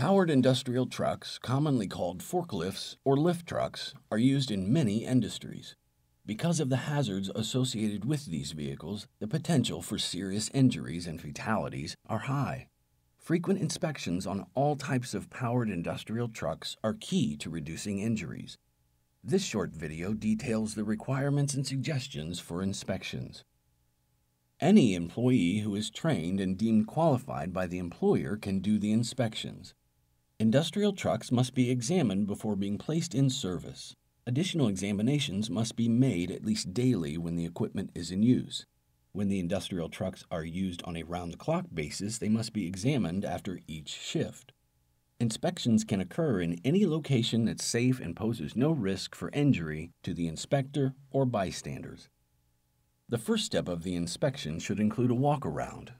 Powered industrial trucks, commonly called forklifts or lift trucks, are used in many industries. Because of the hazards associated with these vehicles, the potential for serious injuries and fatalities are high. Frequent inspections on all types of powered industrial trucks are key to reducing injuries. This short video details the requirements and suggestions for inspections. Any employee who is trained and deemed qualified by the employer can do the inspections. Industrial trucks must be examined before being placed in service. Additional examinations must be made at least daily when the equipment is in use. When the industrial trucks are used on a round-the-clock basis, they must be examined after each shift. Inspections can occur in any location that's safe and poses no risk for injury to the inspector or bystanders. The first step of the inspection should include a walk-around.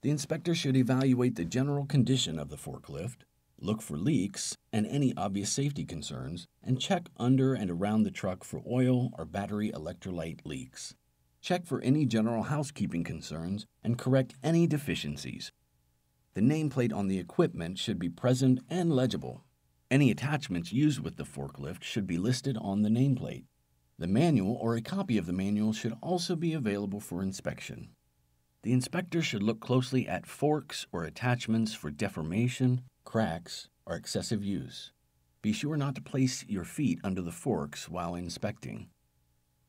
The inspector should evaluate the general condition of the forklift, look for leaks and any obvious safety concerns, and check under and around the truck for oil or battery electrolyte leaks. Check for any general housekeeping concerns and correct any deficiencies. The nameplate on the equipment should be present and legible. Any attachments used with the forklift should be listed on the nameplate. The manual or a copy of the manual should also be available for inspection. The inspector should look closely at forks or attachments for deformation, cracks, or excessive use. Be sure not to place your feet under the forks while inspecting.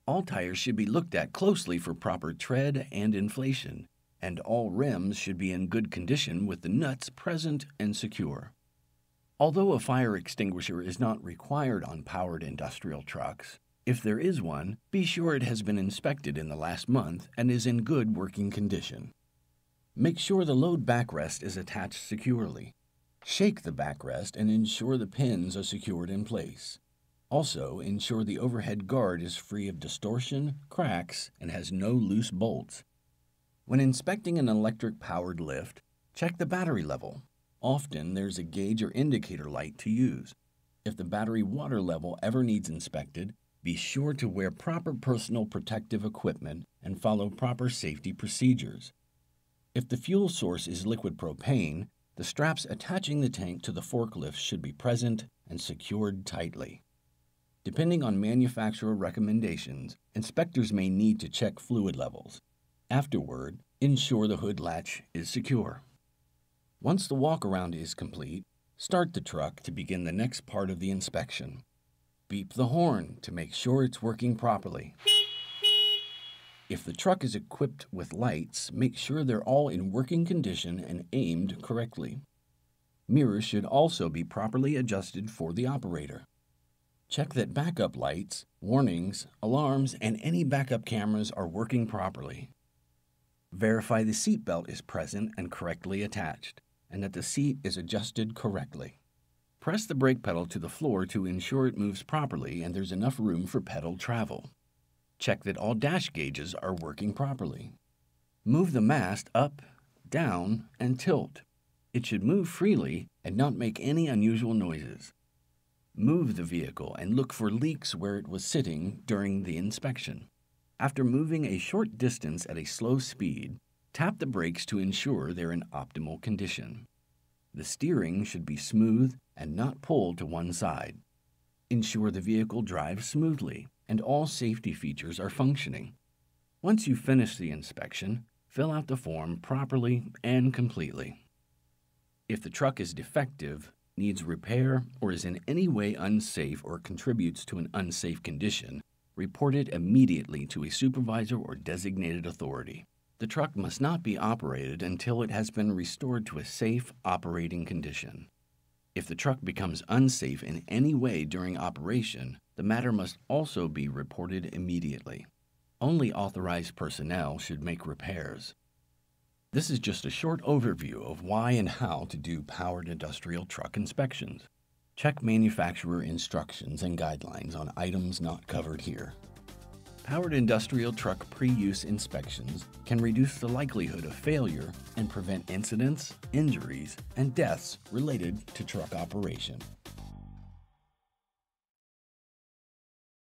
All tires should be looked at closely for proper tread and inflation, and all rims should be in good condition with the nuts present and secure. Although a fire extinguisher is not required on powered industrial trucks, if there is one, be sure it has been inspected in the last month and is in good working condition. Make sure the load backrest is attached securely. Shake the backrest and ensure the pins are secured in place. Also, ensure the overhead guard is free of distortion, cracks, and has no loose bolts. When inspecting an electric-powered lift, check the battery level. Often, there's a gauge or indicator light to use. If the battery water level ever needs inspected, be sure to wear proper personal protective equipment and follow proper safety procedures. If the fuel source is liquid propane, the straps attaching the tank to the forklift should be present and secured tightly. Depending on manufacturer recommendations, inspectors may need to check fluid levels. Afterward, ensure the hood latch is secure. Once the walk-around is complete, start the truck to begin the next part of the inspection. Beep the horn to make sure it's working properly. If the truck is equipped with lights, make sure they're all in working condition and aimed correctly. Mirrors should also be properly adjusted for the operator. Check that backup lights, warnings, alarms, and any backup cameras are working properly. Verify the seat belt is present and correctly attached, and that the seat is adjusted correctly. Press the brake pedal to the floor to ensure it moves properly and there's enough room for pedal travel. Check that all dash gauges are working properly. Move the mast up, down, and tilt. It should move freely and not make any unusual noises. Move the vehicle and look for leaks where it was sitting during the inspection. After moving a short distance at a slow speed, tap the brakes to ensure they're in optimal condition. The steering should be smooth and not pulled to one side. Ensure the vehicle drives smoothly and all safety features are functioning. Once you finish the inspection, fill out the form properly and completely. If the truck is defective, needs repair, or is in any way unsafe or contributes to an unsafe condition, report it immediately to a supervisor or designated authority. The truck must not be operated until it has been restored to a safe operating condition. If the truck becomes unsafe in any way during operation, the matter must also be reported immediately. Only authorized personnel should make repairs. This is just a short overview of why and how to do powered industrial truck inspections. Check manufacturer instructions and guidelines on items not covered here. Powered industrial truck pre-use inspections can reduce the likelihood of failure and prevent incidents, injuries, and deaths related to truck operation.